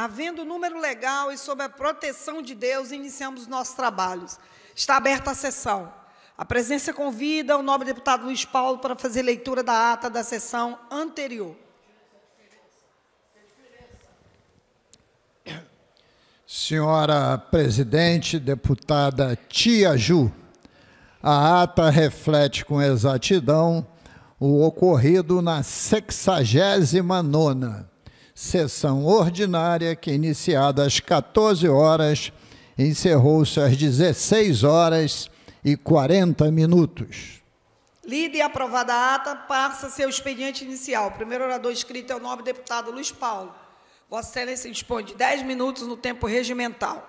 Havendo número legal e sob a proteção de Deus, iniciamos nossos trabalhos. Está aberta a sessão. A presença convida o nobre deputado Luiz Paulo para fazer leitura da ata da sessão anterior. Senhora presidente, deputada Tia Ju, a ata reflete com exatidão o ocorrido na 69 sessão ordinária que, iniciada às 14 horas, encerrou-se às 16 horas e 40 minutos. Lida e aprovada a ata, passa seu expediente inicial. O primeiro orador escrito é o nobre deputado Luiz Paulo. Vossa Excelência dispõe de 10 minutos no tempo regimental.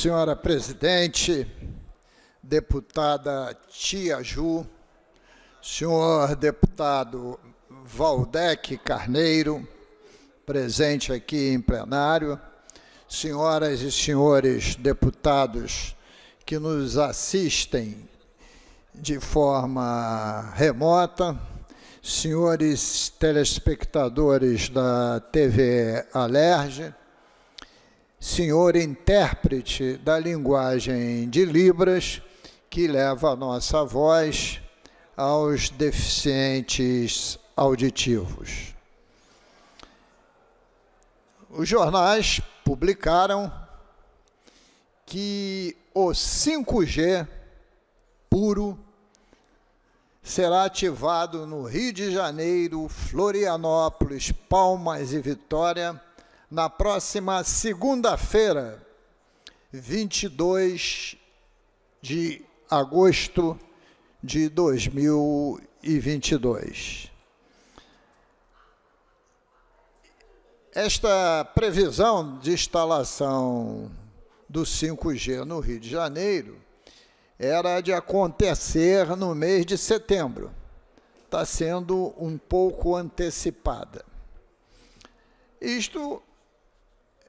Senhora presidente, deputada Tia Ju, senhor deputado Valdec Carneiro, presente aqui em plenário, senhoras e senhores deputados que nos assistem de forma remota, senhores telespectadores da TV Alerge, senhor intérprete da linguagem de Libras, que leva a nossa voz aos deficientes auditivos. Os jornais publicaram que o 5G puro será ativado no Rio de Janeiro, Florianópolis, Palmas e Vitória na próxima segunda-feira, 22 de agosto de 2022. Esta previsão de instalação do 5G no Rio de Janeiro era de acontecer no mês de setembro. Está sendo um pouco antecipada. Isto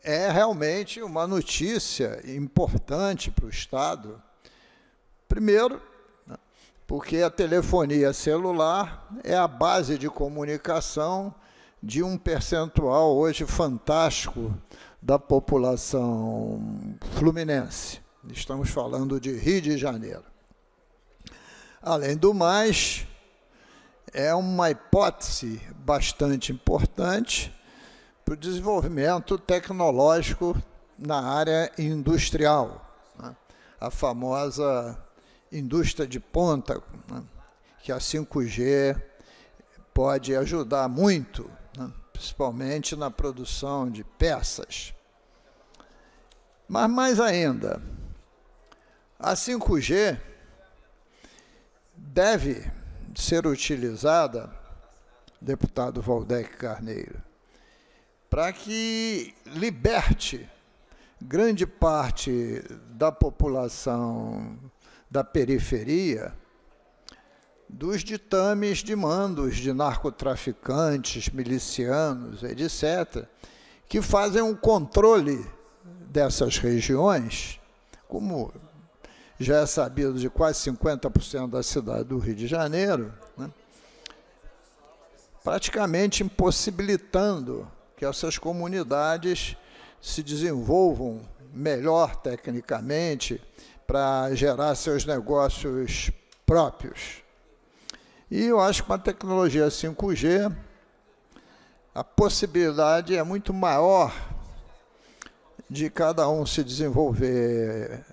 é realmente uma notícia importante para o Estado. Primeiro, né, porque a telefonia celular é a base de comunicação de um percentual hoje fantástico da população fluminense. Estamos falando de Rio de Janeiro. Além do mais, é uma hipótese bastante importante para o desenvolvimento tecnológico na área industrial, né? a famosa indústria de ponta, né? que a 5G pode ajudar muito, né? principalmente na produção de peças. Mas mais ainda, a 5G deve ser utilizada, deputado Valdec Carneiro, para que liberte grande parte da população da periferia dos ditames de mandos de narcotraficantes, milicianos, etc., que fazem um controle dessas regiões, como já é sabido de quase 50% da cidade do Rio de Janeiro, né? praticamente impossibilitando que essas comunidades se desenvolvam melhor tecnicamente para gerar seus negócios próprios. E eu acho que com a tecnologia 5G, a possibilidade é muito maior de cada um se desenvolver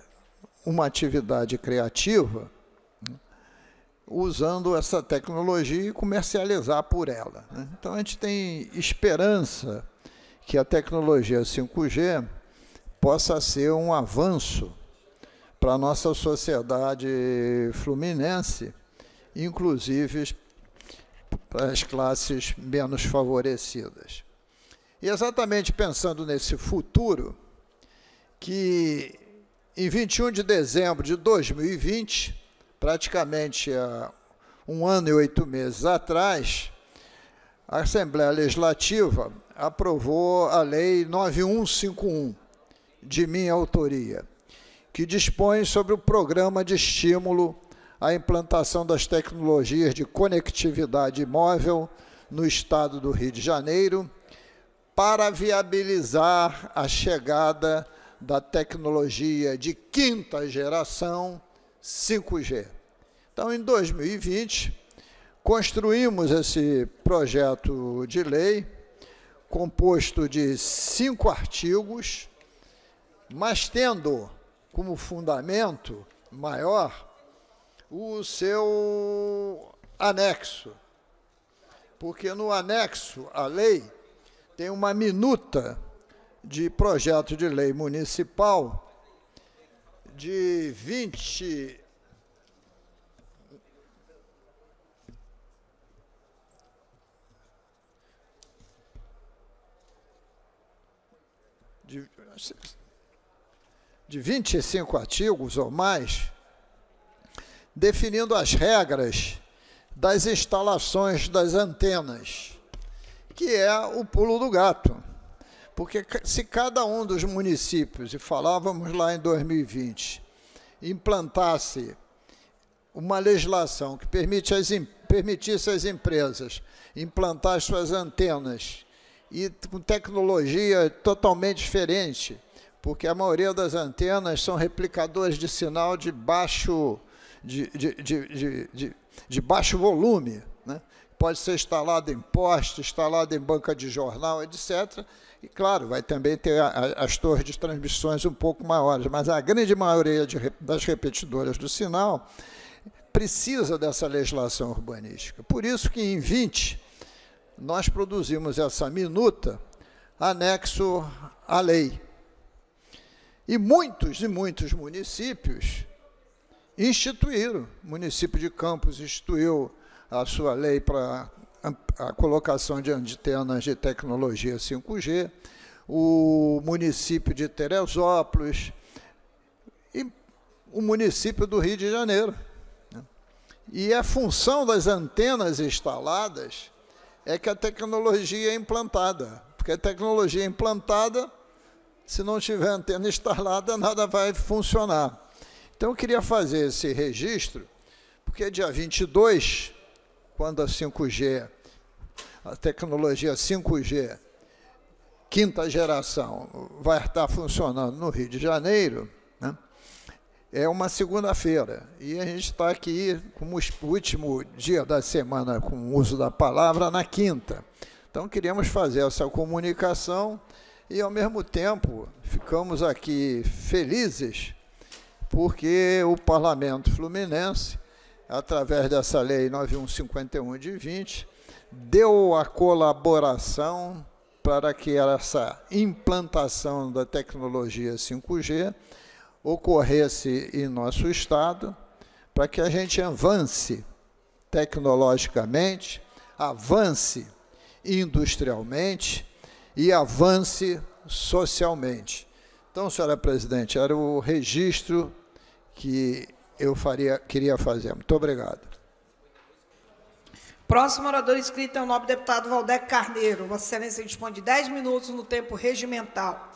uma atividade criativa usando essa tecnologia e comercializar por ela. Né? Então a gente tem esperança que a tecnologia 5G possa ser um avanço para a nossa sociedade fluminense, inclusive para as classes menos favorecidas. E exatamente pensando nesse futuro, que em 21 de dezembro de 2020, praticamente há um ano e oito meses atrás, a Assembleia Legislativa aprovou a Lei 9151, de minha autoria, que dispõe sobre o programa de estímulo à implantação das tecnologias de conectividade móvel no Estado do Rio de Janeiro para viabilizar a chegada da tecnologia de quinta geração 5G. Então, em 2020, construímos esse projeto de lei, composto de cinco artigos, mas tendo como fundamento maior o seu anexo. Porque no anexo à lei tem uma minuta de projeto de lei municipal de 20 de, de 25 artigos ou mais, definindo as regras das instalações das antenas, que é o pulo do gato. Porque se cada um dos municípios, e falávamos lá em 2020, implantasse uma legislação que permite as, permitisse às empresas implantar suas antenas e com tecnologia totalmente diferente, porque a maioria das antenas são replicadores de sinal de baixo, de, de, de, de, baixo volume, né? pode ser instalado em poste, instalado em banca de jornal, etc. E, claro, vai também ter a, a, as torres de transmissões um pouco maiores, mas a grande maioria de, das repetidoras do sinal precisa dessa legislação urbanística. Por isso que em 20 nós produzimos essa minuta anexo à lei. E muitos e muitos municípios instituíram, o município de Campos instituiu a sua lei para a colocação de antenas de tecnologia 5G, o município de Teresópolis e o município do Rio de Janeiro. Né? E a função das antenas instaladas é que a tecnologia é implantada. Porque a tecnologia é implantada, se não tiver antena instalada, nada vai funcionar. Então, eu queria fazer esse registro, porque é dia 22 quando a 5G, a tecnologia 5G, quinta geração, vai estar funcionando no Rio de Janeiro, né? é uma segunda-feira. E a gente está aqui, como o último dia da semana com o uso da palavra, na quinta. Então, queríamos fazer essa comunicação e, ao mesmo tempo, ficamos aqui felizes porque o Parlamento Fluminense através dessa lei 9151 de 20, deu a colaboração para que essa implantação da tecnologia 5G ocorresse em nosso estado, para que a gente avance tecnologicamente, avance industrialmente e avance socialmente. Então, senhora presidente, era o registro que eu faria, queria fazer. Muito obrigado. Próximo orador inscrito é o nobre deputado Valdec Carneiro. Vossa Excelência dispõe de 10 minutos no tempo regimental.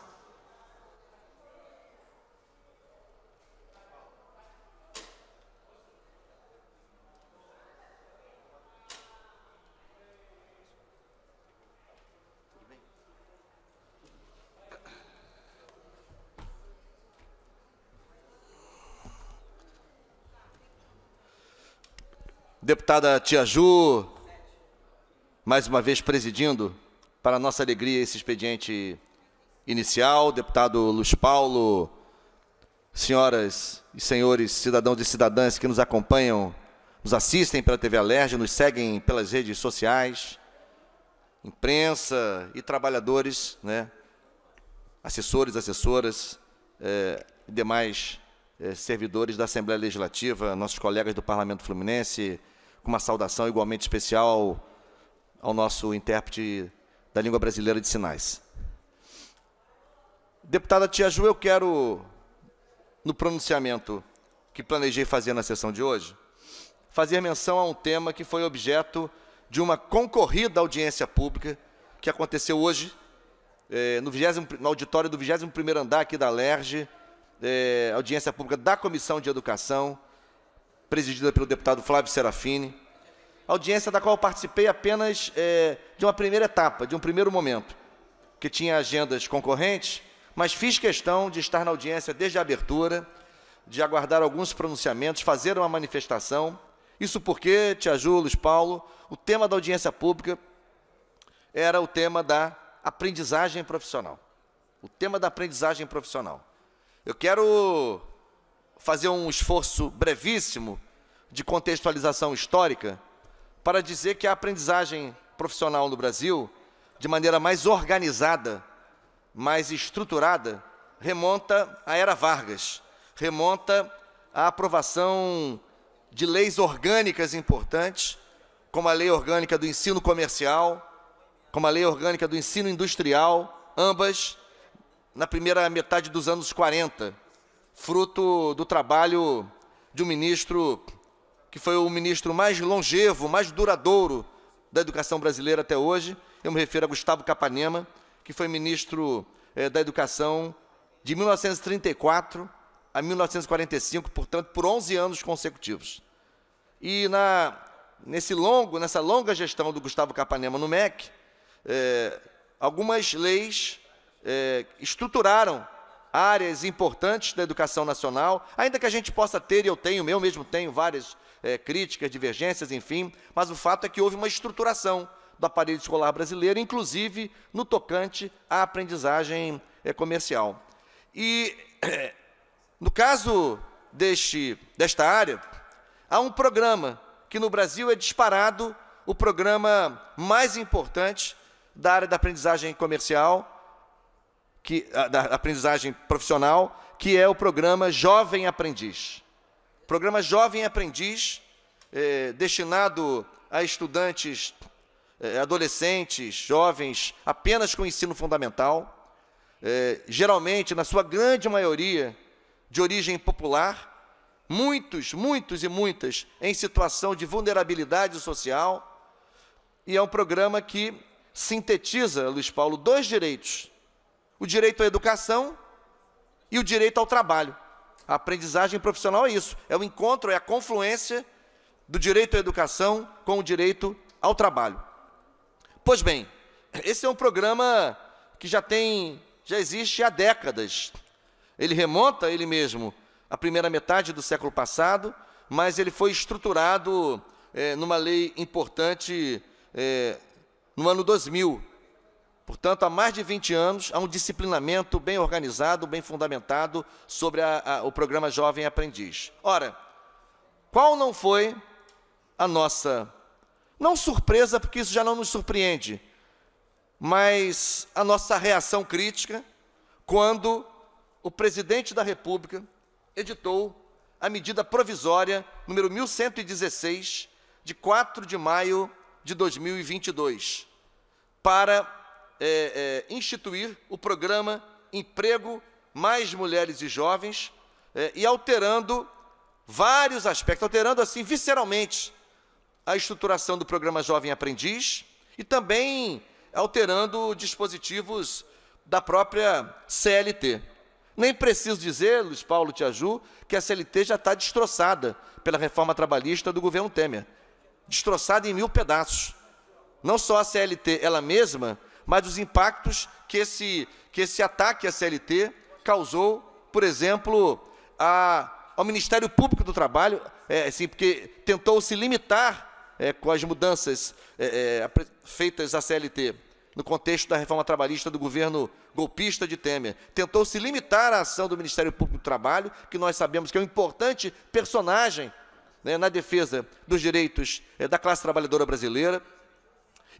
Deputada Tia Ju, mais uma vez presidindo, para nossa alegria, esse expediente inicial. Deputado Luiz Paulo, senhoras e senhores, cidadãos e cidadãs que nos acompanham, nos assistem pela TV Alerj, nos seguem pelas redes sociais, imprensa e trabalhadores, né? assessores, assessoras eh, demais eh, servidores da Assembleia Legislativa, nossos colegas do Parlamento Fluminense, com uma saudação igualmente especial ao nosso intérprete da língua brasileira de sinais. Deputada Tia Ju, eu quero, no pronunciamento que planejei fazer na sessão de hoje, fazer menção a um tema que foi objeto de uma concorrida audiência pública que aconteceu hoje eh, no, 20, no, auditório do 21º andar aqui da LERJ, eh, audiência pública da Comissão de Educação, presidida pelo deputado Flávio Serafini. Audiência da qual participei apenas é, de uma primeira etapa, de um primeiro momento, que tinha agendas concorrentes, mas fiz questão de estar na audiência desde a abertura, de aguardar alguns pronunciamentos, fazer uma manifestação. Isso porque, Tia Ju, Luiz Paulo, o tema da audiência pública era o tema da aprendizagem profissional. O tema da aprendizagem profissional. Eu quero fazer um esforço brevíssimo de contextualização histórica para dizer que a aprendizagem profissional no Brasil, de maneira mais organizada, mais estruturada, remonta à era Vargas, remonta à aprovação de leis orgânicas importantes, como a lei orgânica do ensino comercial, como a lei orgânica do ensino industrial, ambas na primeira metade dos anos 40 fruto do trabalho de um ministro que foi o ministro mais longevo, mais duradouro da educação brasileira até hoje. Eu me refiro a Gustavo Capanema, que foi ministro eh, da Educação de 1934 a 1945, portanto, por 11 anos consecutivos. E na, nesse longo, nessa longa gestão do Gustavo Capanema no MEC, eh, algumas leis eh, estruturaram áreas importantes da educação nacional, ainda que a gente possa ter, e eu tenho, eu mesmo tenho várias é, críticas, divergências, enfim, mas o fato é que houve uma estruturação do aparelho escolar brasileiro, inclusive no tocante à aprendizagem é, comercial. E, eh, no caso deste, desta área, há um programa que no Brasil é disparado o programa mais importante da área da aprendizagem comercial, que, da aprendizagem profissional, que é o programa Jovem Aprendiz. programa Jovem Aprendiz, é, destinado a estudantes, é, adolescentes, jovens, apenas com ensino fundamental, é, geralmente, na sua grande maioria, de origem popular, muitos, muitos e muitas em situação de vulnerabilidade social, e é um programa que sintetiza, Luiz Paulo, dois direitos o direito à educação e o direito ao trabalho. A aprendizagem profissional é isso, é o encontro, é a confluência do direito à educação com o direito ao trabalho. Pois bem, esse é um programa que já tem, já existe há décadas. Ele remonta ele mesmo à primeira metade do século passado, mas ele foi estruturado é, numa lei importante é, no ano 2000, Portanto, há mais de 20 anos, há um disciplinamento bem organizado, bem fundamentado sobre a, a, o programa Jovem Aprendiz. Ora, qual não foi a nossa, não surpresa, porque isso já não nos surpreende, mas a nossa reação crítica quando o presidente da República editou a medida provisória número 1116, de 4 de maio de 2022, para é, é, instituir o programa Emprego Mais Mulheres e Jovens é, e alterando vários aspectos, alterando assim visceralmente a estruturação do programa Jovem Aprendiz e também alterando dispositivos da própria CLT. Nem preciso dizer, Luiz Paulo Tiaju, que a CLT já está destroçada pela reforma trabalhista do governo Temer. Destroçada em mil pedaços. Não só a CLT ela mesma, mas os impactos que esse, que esse ataque à CLT causou, por exemplo, a, ao Ministério Público do Trabalho, é, assim, porque tentou se limitar é, com as mudanças é, é feitas à CLT no contexto da reforma trabalhista do governo golpista de Temer. Tentou se limitar à ação do Ministério Público do Trabalho, que nós sabemos que é um importante personagem né, na defesa dos direitos é, da classe trabalhadora brasileira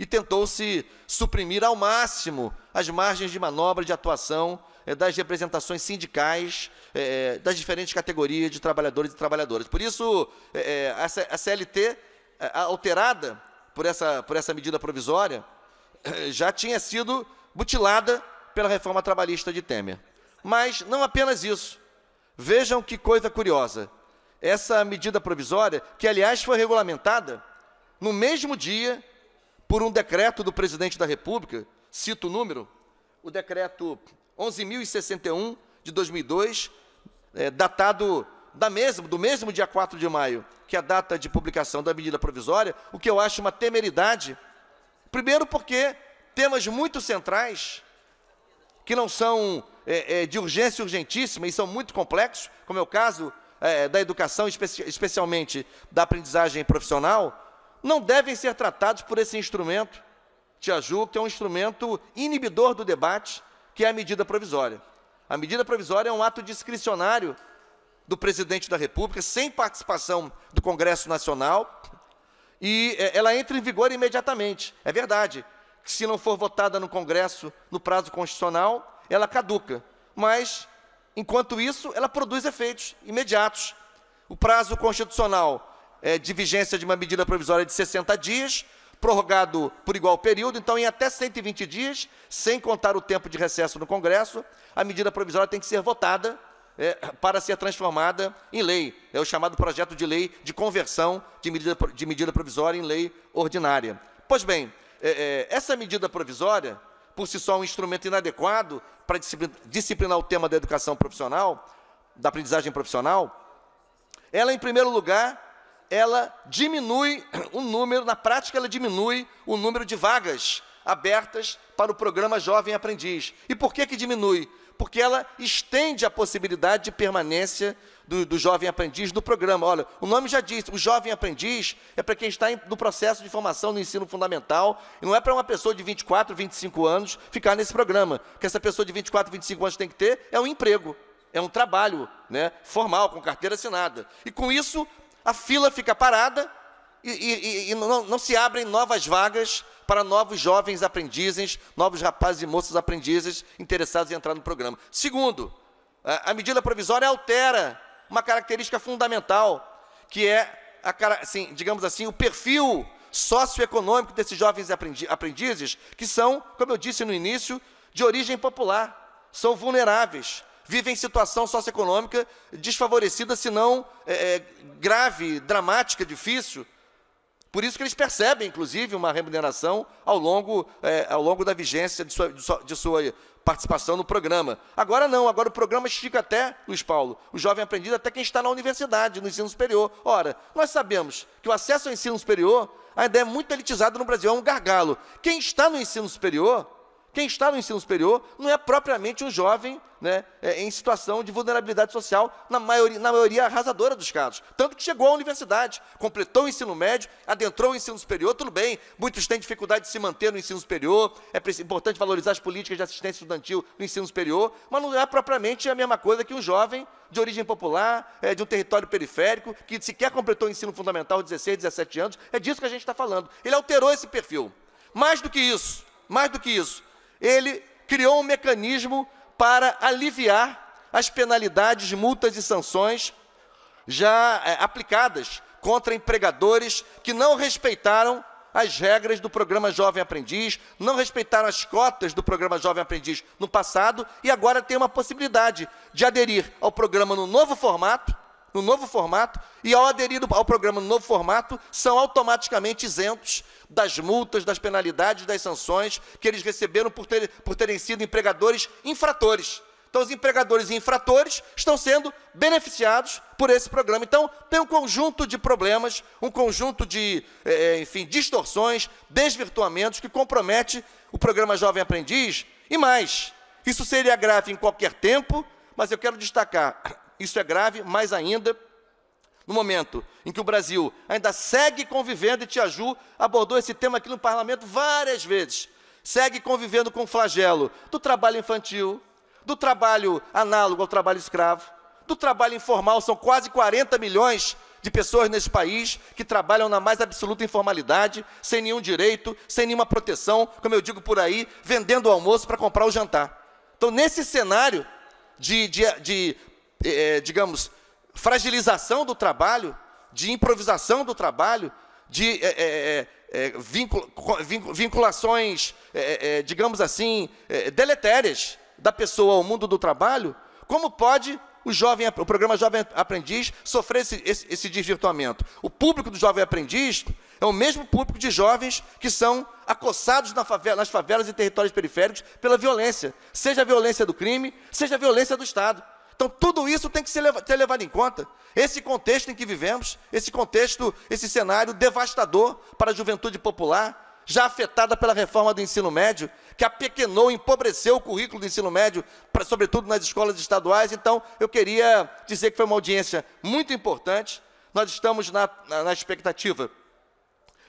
e tentou-se suprimir ao máximo as margens de manobra de atuação eh, das representações sindicais eh, eh, das diferentes categorias de trabalhadores e trabalhadoras. Por isso, a CLT alterada por essa, por essa medida provisória já tinha sido butilada pela reforma trabalhista de Temer. Mas não apenas isso. Vejam que coisa curiosa. Essa medida provisória, que aliás foi regulamentada no mesmo dia por um decreto do presidente da República, cito o número, o decreto 11.061 de 2002, é, datado da mesmo, do mesmo dia 4 de maio, que é a data de publicação da medida provisória, o que eu acho uma temeridade. Primeiro, porque temas muito centrais, que não são é, é, de urgência urgentíssima e são muito complexos, como é o caso é, da educação, especialmente da aprendizagem profissional, não devem ser tratados por esse instrumento, Tiaju, que é um instrumento inibidor do debate, que é a medida provisória. A medida provisória é um ato discricionário do presidente da República, sem participação do Congresso Nacional, e é, ela entra em vigor imediatamente. É verdade que, se não for votada no Congresso no prazo constitucional, ela caduca. Mas, enquanto isso, ela produz efeitos imediatos. O prazo constitucional é, de vigência de uma medida provisória de 60 dias, prorrogado por igual período, então em até 120 dias, sem contar o tempo de recesso no Congresso, a medida provisória tem que ser votada é, para ser transformada em lei. É o chamado projeto de lei de conversão de medida, de medida provisória em lei ordinária. Pois bem, é, é, essa medida provisória, por si só um instrumento inadequado para disciplinar, disciplinar o tema da educação profissional, da aprendizagem profissional, ela, em primeiro lugar, ela diminui o número, na prática, ela diminui o número de vagas abertas para o programa Jovem Aprendiz. E por que, que diminui? Porque ela estende a possibilidade de permanência do, do jovem aprendiz no programa. Olha, o nome já diz, o jovem aprendiz é para quem está em, no processo de formação no ensino fundamental, e não é para uma pessoa de 24, 25 anos ficar nesse programa. que essa pessoa de 24, 25 anos tem que ter é um emprego, é um trabalho né, formal, com carteira assinada. E com isso, a fila fica parada e, e, e não, não se abrem novas vagas para novos jovens aprendizes, novos rapazes e moças aprendizes interessados em entrar no programa. Segundo, a medida provisória altera uma característica fundamental, que é, a, assim, digamos assim, o perfil socioeconômico desses jovens aprendizes, que são, como eu disse no início, de origem popular, são vulneráveis, vive em situação socioeconômica desfavorecida, se não é, é, grave, dramática, difícil. Por isso que eles percebem, inclusive, uma remuneração ao longo, é, ao longo da vigência de sua, de, sua, de sua, participação no programa. Agora não, agora o programa estica até, Luiz Paulo, o jovem aprendido até quem está na universidade, no ensino superior. Ora, nós sabemos que o acesso ao ensino superior ainda é muito elitizado no Brasil, é um gargalo. Quem está no ensino superior quem está no ensino superior não é propriamente um jovem né, é, em situação de vulnerabilidade social, na maioria, na maioria arrasadora dos casos. Tanto que chegou à universidade, completou o ensino médio, adentrou o ensino superior, tudo bem, muitos têm dificuldade de se manter no ensino superior, é importante valorizar as políticas de assistência estudantil no ensino superior, mas não é propriamente a mesma coisa que um jovem de origem popular, é, de um território periférico, que sequer completou o ensino fundamental aos 16, 17 anos, é disso que a gente está falando. Ele alterou esse perfil. Mais do que isso, mais do que isso, ele criou um mecanismo para aliviar as penalidades, multas e sanções já eh, aplicadas contra empregadores que não respeitaram as regras do programa Jovem Aprendiz, não respeitaram as cotas do programa Jovem Aprendiz no passado e agora tem uma possibilidade de aderir ao programa no novo formato, no novo formato, e ao aderir ao programa no novo formato, são automaticamente isentos das multas, das penalidades, das sanções que eles receberam por, ter, por terem sido empregadores infratores. Então, os empregadores e infratores estão sendo beneficiados por esse programa. Então, tem um conjunto de problemas, um conjunto de, é, enfim, distorções, desvirtuamentos que compromete o programa Jovem Aprendiz e mais. Isso seria grave em qualquer tempo, mas eu quero destacar isso é grave, mais ainda no momento em que o Brasil ainda segue convivendo, e Tiaju abordou esse tema aqui no parlamento várias vezes, segue convivendo com o flagelo do trabalho infantil, do trabalho análogo ao trabalho escravo, do trabalho informal, são quase 40 milhões de pessoas nesse país que trabalham na mais absoluta informalidade, sem nenhum direito, sem nenhuma proteção, como eu digo por aí, vendendo o almoço para comprar o jantar. Então, nesse cenário de, de, de é, digamos, fragilização do trabalho, de improvisação do trabalho, de é, é, vinculações, digamos assim, eh, deletérias da pessoa ao mundo do trabalho, como pode o, jovem, o programa Jovem Aprendiz sofrer esse, esse, esse desvirtuamento? O público do Jovem Aprendiz é o mesmo público de jovens que são acossados na favela, nas favelas e territórios periféricos pela violência, seja a violência do crime, seja a violência do Estado. Então, tudo isso tem que ser levado em conta. Esse contexto em que vivemos, esse contexto, esse cenário devastador para a juventude popular, já afetada pela reforma do ensino médio, que apequenou, empobreceu o currículo do ensino médio, pra, sobretudo nas escolas estaduais. Então, eu queria dizer que foi uma audiência muito importante. Nós estamos na, na, na expectativa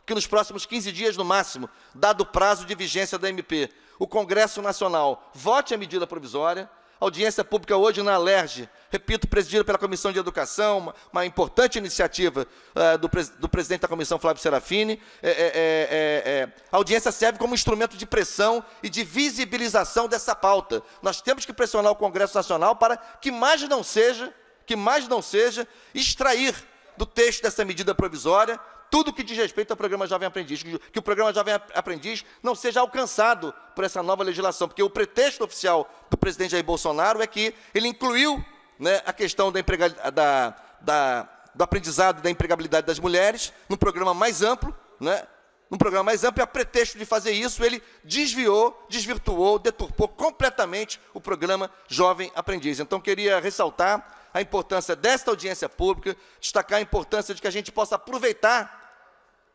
que nos próximos 15 dias, no máximo, dado o prazo de vigência da MP, o Congresso Nacional vote a medida provisória, audiência pública hoje na Alerge, repito, presidida pela Comissão de Educação, uma, uma importante iniciativa uh, do, pres, do, presidente da Comissão, Flávio Serafini. É é, é, é, é, a audiência serve como instrumento de pressão e de visibilização dessa pauta. Nós temos que pressionar o Congresso Nacional para que mais não seja, que mais não seja, extrair do texto dessa medida provisória tudo que diz respeito ao programa Jovem Aprendiz, que o programa Jovem Aprendiz não seja alcançado por essa nova legislação, porque o pretexto oficial do presidente Jair Bolsonaro é que ele incluiu né, a questão da, emprega, da, da, do aprendizado e da empregabilidade das mulheres num programa mais amplo, né, num programa mais amplo, e a pretexto de fazer isso, ele desviou, desvirtuou, deturpou completamente o programa Jovem Aprendiz. Então, queria ressaltar a importância desta audiência pública, destacar a importância de que a gente possa aproveitar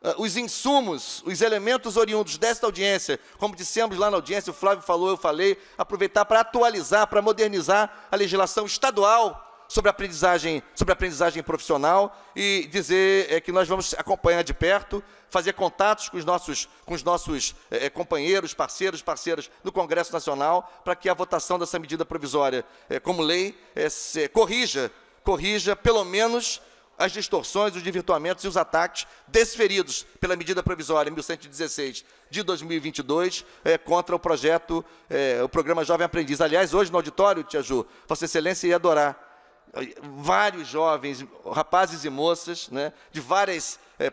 ah, os insumos, os elementos oriundos desta audiência, como dissemos lá na audiência, o Flávio falou, eu falei, aproveitar para atualizar, para modernizar a legislação estadual sobre aprendizagem, sobre aprendizagem profissional e dizer é, que nós vamos acompanhar de perto, fazer contatos com os nossos, com os nossos é, companheiros, parceiros, parceiras do Congresso Nacional, para que a votação dessa medida provisória é, como lei se, corrija, corrija pelo menos as distorções, os desvirtuamentos e os ataques desferidos pela medida provisória 1116 de 2022 é, eh, contra o projeto, é, o programa Jovem Aprendiz. Aliás, hoje no auditório, Tia Ju, Vossa Excelência ia adorar eh, vários jovens, rapazes e moças, né, de várias é,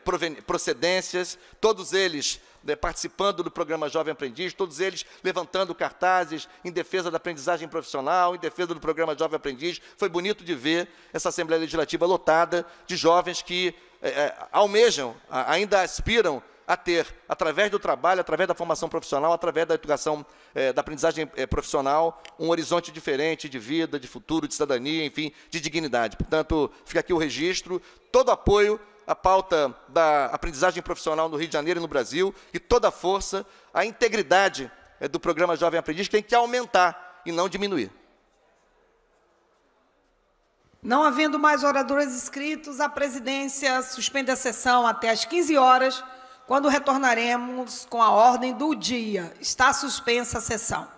procedências, todos eles né, participando do programa Jovem Aprendiz, todos eles levantando cartazes em defesa da aprendizagem profissional, em defesa do programa Jovem Aprendiz. Foi bonito de ver essa Assembleia Legislativa lotada de jovens que é, é almejam, ainda aspiram a ter, através do trabalho, através da formação profissional, através da educação, é, da aprendizagem é, profissional, um horizonte diferente de vida, de futuro, de cidadania, enfim, de dignidade. Portanto, fica aqui o registro, todo apoio a pauta da aprendizagem profissional no Rio de Janeiro e no Brasil, e toda a força, a integridade eh, do programa Jovem Aprendiz tem que aumentar e não diminuir. Não havendo mais oradores inscritos, a presidência suspende a sessão até às 15 horas, quando retornaremos com a ordem do dia. Está suspensa a sessão.